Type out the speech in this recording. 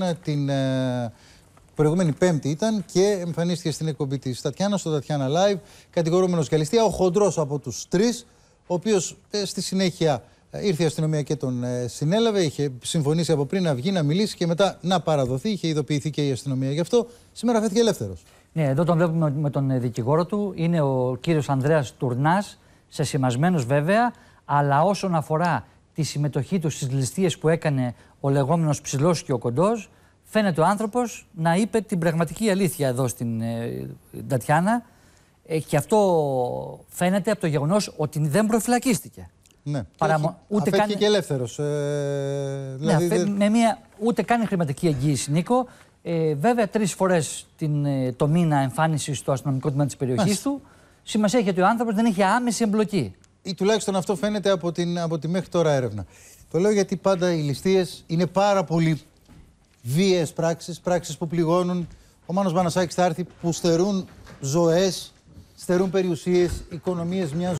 Ε, την ε, προηγούμενη Πέμπτη ήταν και εμφανίστηκε στην εκπομπή της Τατιάνας, στο Τατιάνα Live, κατηγορούμενος για ληστεία, ο χοντρό από τους τρεις, ο οποίος ε, στη συνέχεια ήρθε η αστυνομία και τον συνέλαβε. Είχε συμφωνήσει από πριν να βγει, να μιλήσει και μετά να παραδοθεί. Είχε ειδοποιηθεί και η αστυνομία γι' αυτό. Σήμερα φέθηκε ελεύθερος. Ναι, εδώ τον βλέπουμε με τον δικηγόρο του. Είναι ο κύριος Ανδρέας Τουρνάς, σε σημασμένο βέβαια, αλλά όσον αφορά τη συμμετοχή του στις ληστείες που έκανε ο λεγόμενος ψηλός και ο κοντός. φαίνεται ο άνθρωπος να είπε την πραγματική αλήθεια εδώ στην ε, Τατιάνα ε, και αυτό φαίνεται από το γεγονός ότι δεν προφυλακίστηκε. Ναι, Παρά, και ούτε καν... και ελεύθερος. Ε, ναι, δηλαδή... ναι, μια... ούτε καν χρηματική εγγύηση, Νίκο. Ε, βέβαια, τρεις φορές την, ε, το μήνα εμφάνιση στο αστυνομικό τμήμα της περιοχής του. Σημασία έχει ότι ο άνθρωπος δεν έχει άμεση εμπλοκή ή τουλάχιστον αυτό φαίνεται από, την, από τη μέχρι τώρα έρευνα. Το λέω γιατί πάντα οι ληστείες είναι πάρα πολύ βίαιες πράξεις, πράξεις που πληγώνουν. Ο Μάνος Μπανασάκης θα έρθει που στερούν ζωές, στερούν περιουσίες, οικονομίες μιας